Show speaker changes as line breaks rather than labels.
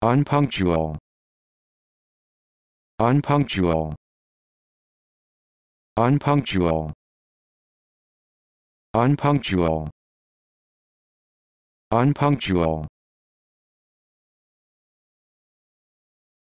unpunctual unpunctual unpunctual unpunctual unpunctual